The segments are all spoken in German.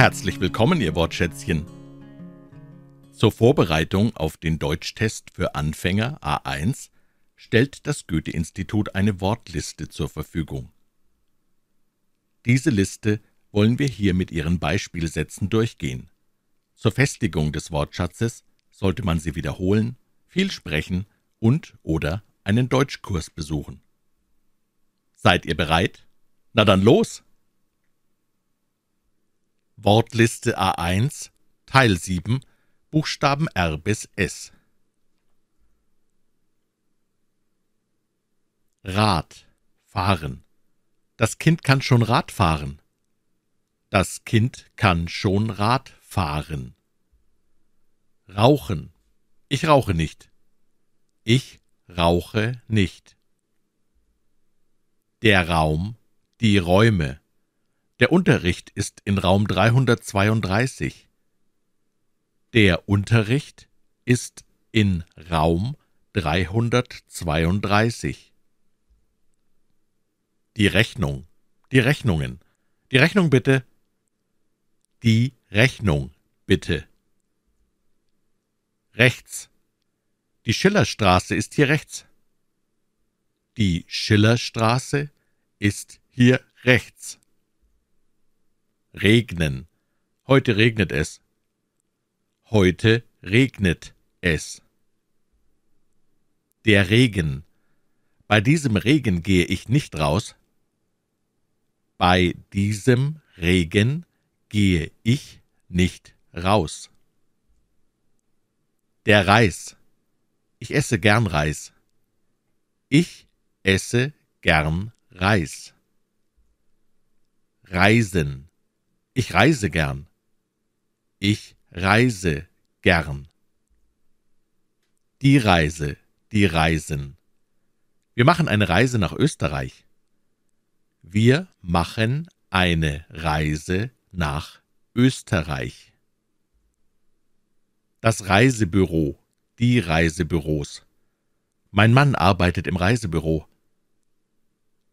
Herzlich willkommen, ihr Wortschätzchen. Zur Vorbereitung auf den Deutschtest für Anfänger A1 stellt das Goethe-Institut eine Wortliste zur Verfügung. Diese Liste wollen wir hier mit ihren Beispielsätzen durchgehen. Zur Festigung des Wortschatzes sollte man sie wiederholen, viel sprechen und oder einen Deutschkurs besuchen. Seid ihr bereit? Na dann los! Wortliste A1, Teil 7, Buchstaben R bis S. Rad fahren. Das Kind kann schon Rad fahren. Das Kind kann schon Rad fahren. Rauchen. Ich rauche nicht. Ich rauche nicht. Der Raum, die Räume. Der Unterricht ist in Raum 332. Der Unterricht ist in Raum 332. Die Rechnung. Die Rechnungen. Die Rechnung bitte. Die Rechnung bitte. Rechts. Die Schillerstraße ist hier rechts. Die Schillerstraße ist hier rechts regnen. Heute regnet es. Heute regnet es. Der Regen. Bei diesem Regen gehe ich nicht raus. Bei diesem Regen gehe ich nicht raus. Der Reis. Ich esse gern Reis. Ich esse gern Reis. Reisen. Ich reise gern. Ich reise gern. Die Reise, die Reisen. Wir machen eine Reise nach Österreich. Wir machen eine Reise nach Österreich. Das Reisebüro, die Reisebüros. Mein Mann arbeitet im Reisebüro.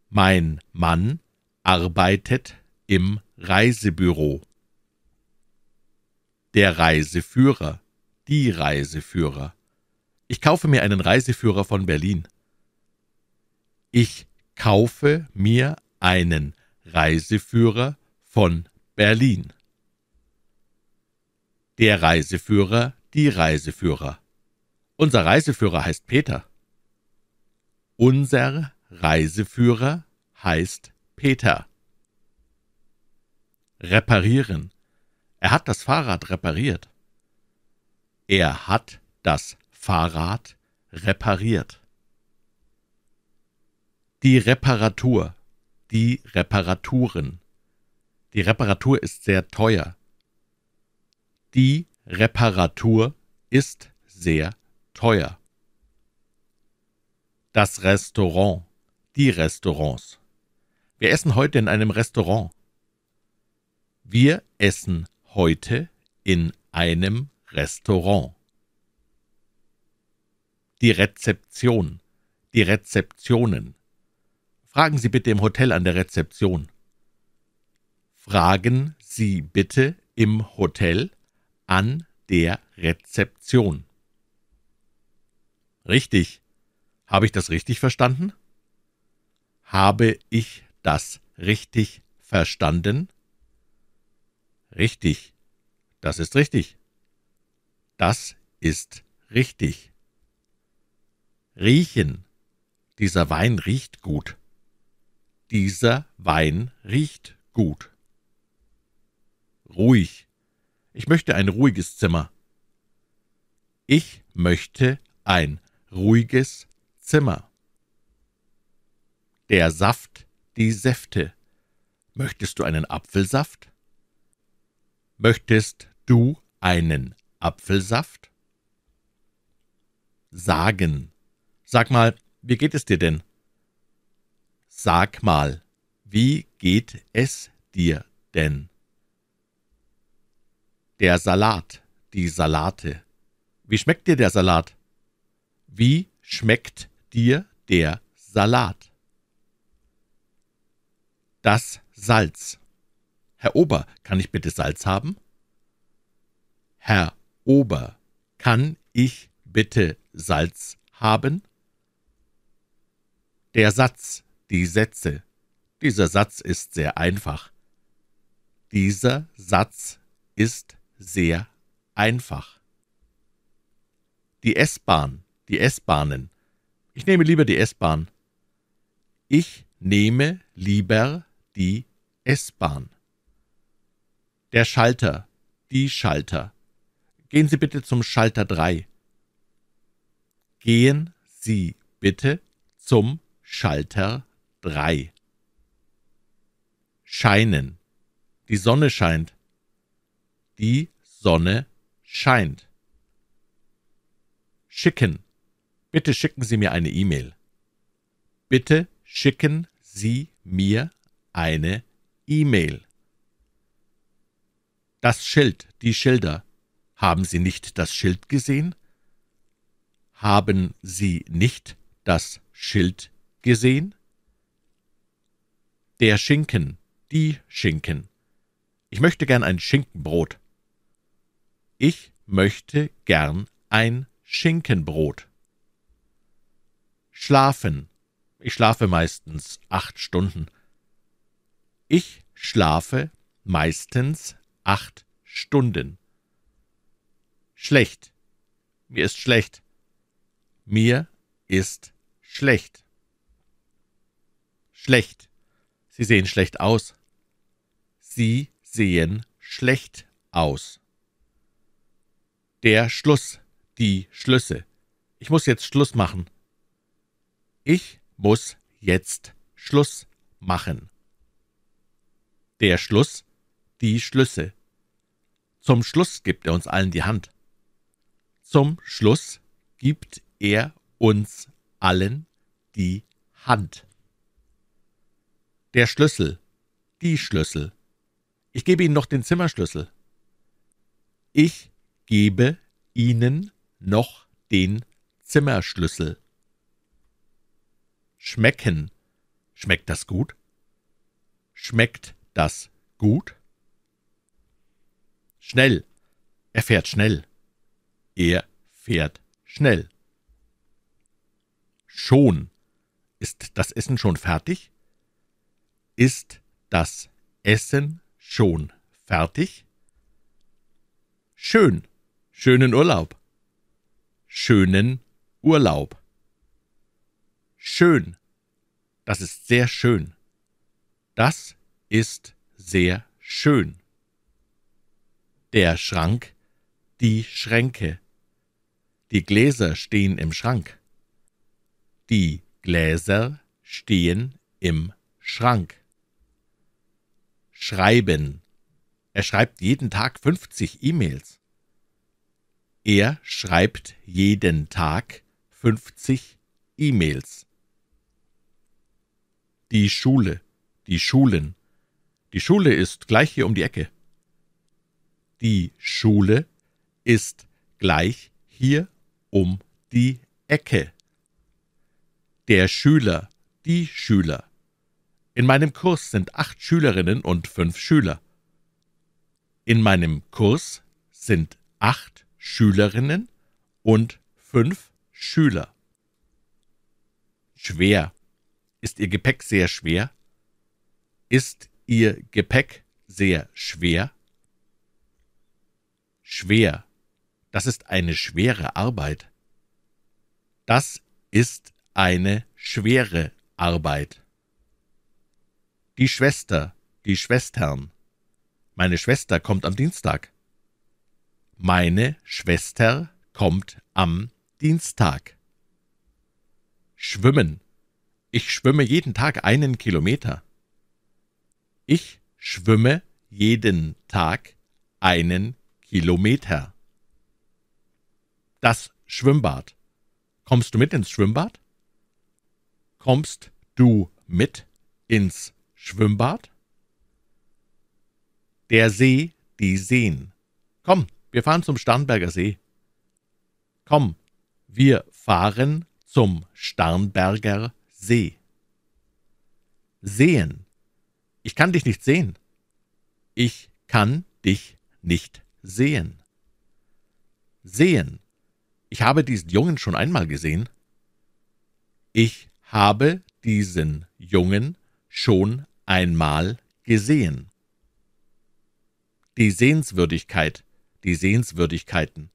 Mein Mann arbeitet im Reisebüro. Der Reiseführer, die Reiseführer. Ich kaufe mir einen Reiseführer von Berlin. Ich kaufe mir einen Reiseführer von Berlin. Der Reiseführer, die Reiseführer. Unser Reiseführer heißt Peter. Unser Reiseführer heißt Peter. Reparieren. Er hat das Fahrrad repariert. Er hat das Fahrrad repariert. Die Reparatur. Die Reparaturen. Die Reparatur ist sehr teuer. Die Reparatur ist sehr teuer. Das Restaurant. Die Restaurants. Wir essen heute in einem Restaurant. Wir essen heute in einem Restaurant. Die Rezeption. Die Rezeptionen. Fragen Sie bitte im Hotel an der Rezeption. Fragen Sie bitte im Hotel an der Rezeption. Richtig. Habe ich das richtig verstanden? Habe ich das richtig verstanden? Richtig. Das ist richtig. Das ist richtig. Riechen. Dieser Wein riecht gut. Dieser Wein riecht gut. Ruhig. Ich möchte ein ruhiges Zimmer. Ich möchte ein ruhiges Zimmer. Der Saft, die Säfte. Möchtest du einen Apfelsaft? Möchtest du einen Apfelsaft? Sagen. Sag mal, wie geht es dir denn? Sag mal, wie geht es dir denn? Der Salat, die Salate. Wie schmeckt dir der Salat? Wie schmeckt dir der Salat? Das Salz. »Herr Ober, kann ich bitte Salz haben?« »Herr Ober, kann ich bitte Salz haben?« Der Satz, die Sätze. Dieser Satz ist sehr einfach. Dieser Satz ist sehr einfach. Die S-Bahn, die S-Bahnen. Ich nehme lieber die S-Bahn. Ich nehme lieber die S-Bahn. Der Schalter. Die Schalter. Gehen Sie bitte zum Schalter 3. Gehen Sie bitte zum Schalter 3. Scheinen. Die Sonne scheint. Die Sonne scheint. Schicken. Bitte schicken Sie mir eine E-Mail. Bitte schicken Sie mir eine E-Mail. Das Schild, die Schilder. Haben Sie nicht das Schild gesehen? Haben Sie nicht das Schild gesehen? Der Schinken, die Schinken. Ich möchte gern ein Schinkenbrot. Ich möchte gern ein Schinkenbrot. Schlafen. Ich schlafe meistens acht Stunden. Ich schlafe meistens acht Stunden. Schlecht. Mir ist schlecht. Mir ist schlecht. Schlecht. Sie sehen schlecht aus. Sie sehen schlecht aus. Der Schluss. Die Schlüsse. Ich muss jetzt Schluss machen. Ich muss jetzt Schluss machen. Der Schluss. Die Schlüsse. Zum Schluss gibt er uns allen die Hand. Zum Schluss gibt er uns allen die Hand. Der Schlüssel, die Schlüssel. Ich gebe Ihnen noch den Zimmerschlüssel. Ich gebe Ihnen noch den Zimmerschlüssel. Schmecken. Schmeckt das gut? Schmeckt das gut? Schnell! Er fährt schnell! Er fährt schnell! Schon! Ist das Essen schon fertig? Ist das Essen schon fertig? Schön! Schönen Urlaub! Schönen Urlaub! Schön! Das ist sehr schön! Das ist sehr schön der Schrank, die Schränke. Die Gläser stehen im Schrank. Die Gläser stehen im Schrank. Schreiben. Er schreibt jeden Tag 50 E-Mails. Er schreibt jeden Tag 50 E-Mails. Die Schule. Die Schulen. Die Schule ist gleich hier um die Ecke. Die Schule ist gleich hier um die Ecke. Der Schüler, die Schüler. In meinem Kurs sind acht Schülerinnen und fünf Schüler. In meinem Kurs sind acht Schülerinnen und fünf Schüler. Schwer. Ist Ihr Gepäck sehr schwer? Ist Ihr Gepäck sehr schwer? schwer. Das ist eine schwere Arbeit. Das ist eine schwere Arbeit. Die Schwester, die Schwestern. Meine Schwester kommt am Dienstag. Meine Schwester kommt am Dienstag. Schwimmen. Ich schwimme jeden Tag einen Kilometer. Ich schwimme jeden Tag einen Kilometer. Das Schwimmbad. Kommst du mit ins Schwimmbad? Kommst du mit ins Schwimmbad? Der See, die Seen. Komm, wir fahren zum Starnberger See. Komm, wir fahren zum Starnberger See. Sehen. Ich kann dich nicht sehen. Ich kann dich nicht sehen sehen. Sehen. Ich habe diesen Jungen schon einmal gesehen. Ich habe diesen Jungen schon einmal gesehen. Die Sehenswürdigkeit, die Sehenswürdigkeiten.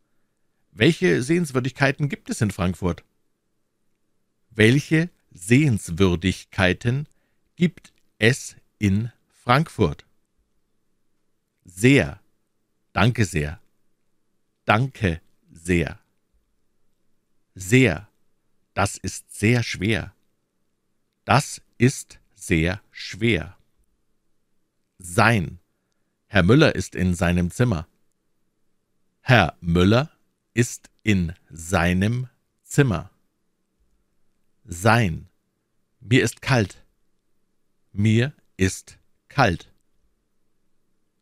Welche Sehenswürdigkeiten gibt es in Frankfurt? Welche Sehenswürdigkeiten gibt es in Frankfurt? Sehr Danke sehr. Danke sehr. Sehr. Das ist sehr schwer. Das ist sehr schwer. Sein. Herr Müller ist in seinem Zimmer. Herr Müller ist in seinem Zimmer. Sein. Mir ist kalt. Mir ist kalt.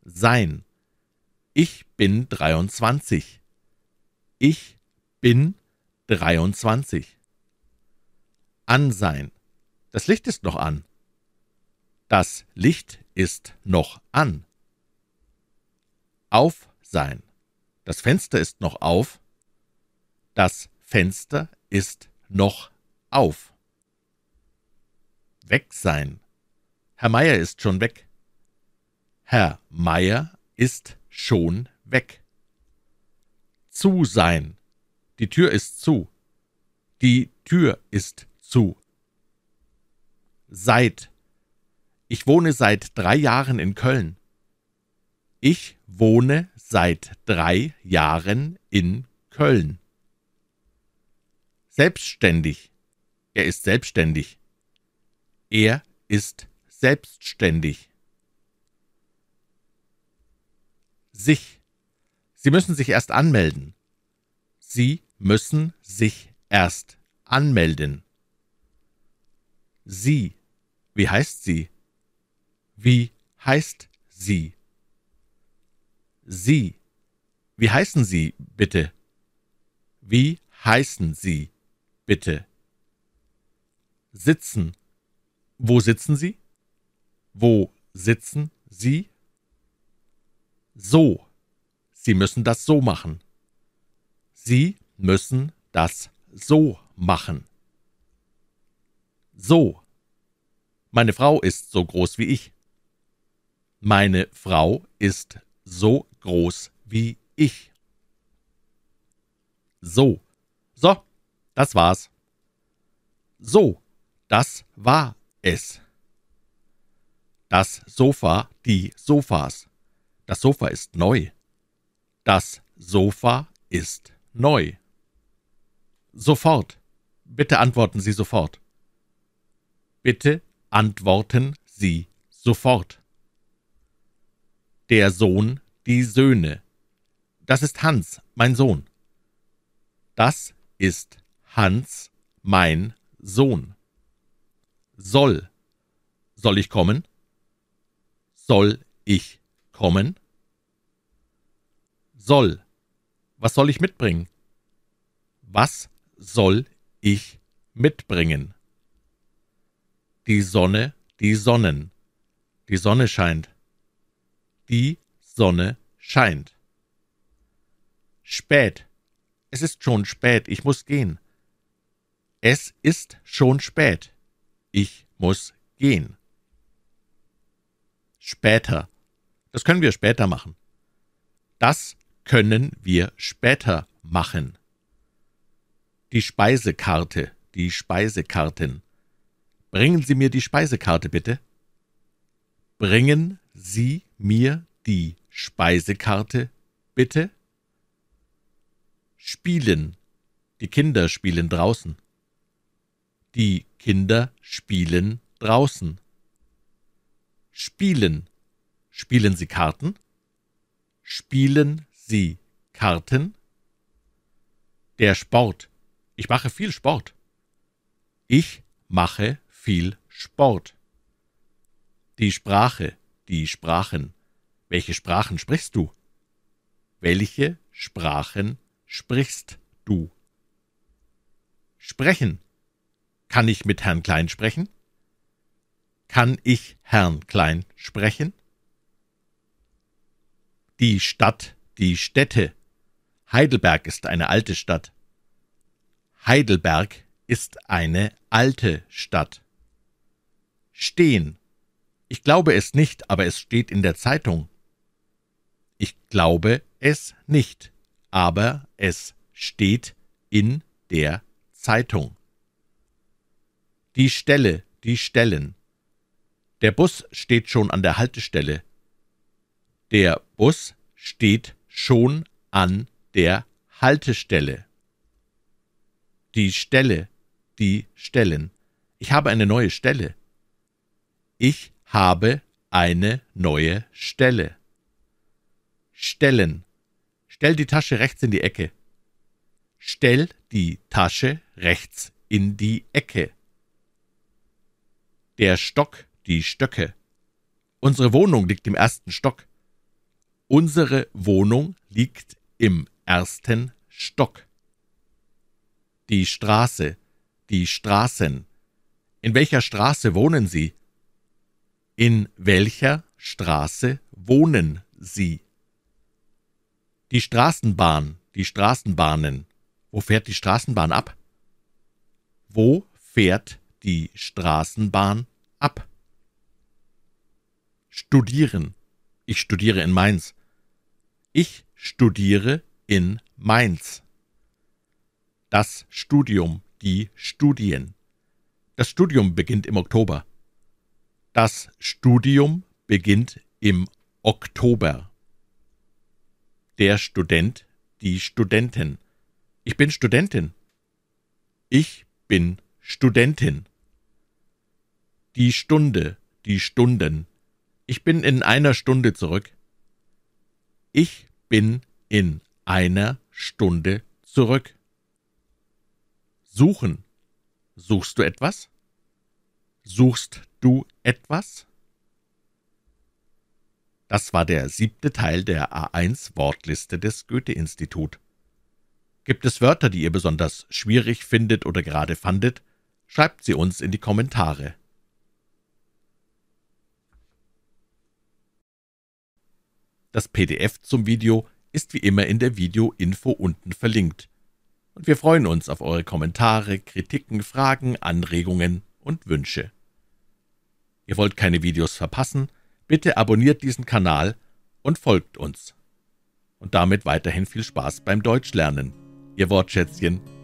Sein. Ich bin 23. Ich bin 23. An Das Licht ist noch an. Das Licht ist noch an. Auf sein. Das Fenster ist noch auf. Das Fenster ist noch auf. Weg sein. Herr Meier ist schon weg. Herr Meier ist schon weg. Zu sein. Die Tür ist zu. Die Tür ist zu. Seit. Ich wohne seit drei Jahren in Köln. Ich wohne seit drei Jahren in Köln. Selbstständig. Er ist selbstständig. Er ist selbstständig. sich. Sie müssen sich erst anmelden. Sie müssen sich erst anmelden. Sie. Wie heißt sie? Wie heißt sie? Sie. Wie heißen Sie, bitte? Wie heißen Sie, bitte? Sitzen. Wo sitzen Sie? Wo sitzen Sie? so. Sie müssen das so machen. Sie müssen das so machen. So. Meine Frau ist so groß wie ich. Meine Frau ist so groß wie ich. So. So, das war's. So, das war es. Das Sofa, die Sofas. Das Sofa ist neu. Das Sofa ist neu. Sofort. Bitte antworten Sie sofort. Bitte antworten Sie sofort. Der Sohn, die Söhne. Das ist Hans, mein Sohn. Das ist Hans, mein Sohn. Soll. Soll ich kommen? Soll ich kommen? soll. Was soll ich mitbringen? Was soll ich mitbringen? Die Sonne, die Sonnen. Die Sonne scheint. Die Sonne scheint. Spät. Es ist schon spät, ich muss gehen. Es ist schon spät. Ich muss gehen. Später. Das können wir später machen. Das können wir später machen. Die Speisekarte, die Speisekarten. Bringen Sie mir die Speisekarte, bitte. Bringen Sie mir die Speisekarte, bitte. Spielen. Die Kinder spielen draußen. Die Kinder spielen draußen. Spielen. Spielen Sie Karten? Spielen sie Karten? Der Sport. Ich mache viel Sport. Ich mache viel Sport. Die Sprache, die Sprachen. Welche Sprachen sprichst du? Welche Sprachen sprichst du? Sprechen. Kann ich mit Herrn Klein sprechen? Kann ich Herrn Klein sprechen? Die Stadt die Städte Heidelberg ist eine alte Stadt. Heidelberg ist eine alte Stadt. Stehen. Ich glaube es nicht, aber es steht in der Zeitung. Ich glaube es nicht, aber es steht in der Zeitung. Die Stelle, die Stellen. Der Bus steht schon an der Haltestelle. Der Bus steht schon schon an der Haltestelle. Die Stelle, die Stellen. Ich habe eine neue Stelle. Ich habe eine neue Stelle. Stellen. Stell die Tasche rechts in die Ecke. Stell die Tasche rechts in die Ecke. Der Stock, die Stöcke. Unsere Wohnung liegt im ersten Stock. Unsere Wohnung liegt im ersten Stock. Die Straße, die Straßen. In welcher Straße wohnen Sie? In welcher Straße wohnen Sie? Die Straßenbahn, die Straßenbahnen. Wo fährt die Straßenbahn ab? Wo fährt die Straßenbahn ab? Studieren. Ich studiere in Mainz. Ich studiere in Mainz. Das Studium, die Studien. Das Studium beginnt im Oktober. Das Studium beginnt im Oktober. Der Student, die Studentin. Ich bin Studentin. Ich bin Studentin. Die Stunde, die Stunden. Ich bin in einer Stunde zurück. Ich bin in einer Stunde zurück. Suchen. Suchst du etwas? Suchst du etwas? Das war der siebte Teil der A1-Wortliste des Goethe-Institut. Gibt es Wörter, die ihr besonders schwierig findet oder gerade fandet? Schreibt sie uns in die Kommentare. Das PDF zum Video ist wie immer in der Video-Info unten verlinkt. Und wir freuen uns auf eure Kommentare, Kritiken, Fragen, Anregungen und Wünsche. Ihr wollt keine Videos verpassen? Bitte abonniert diesen Kanal und folgt uns. Und damit weiterhin viel Spaß beim Deutschlernen. Ihr Wortschätzchen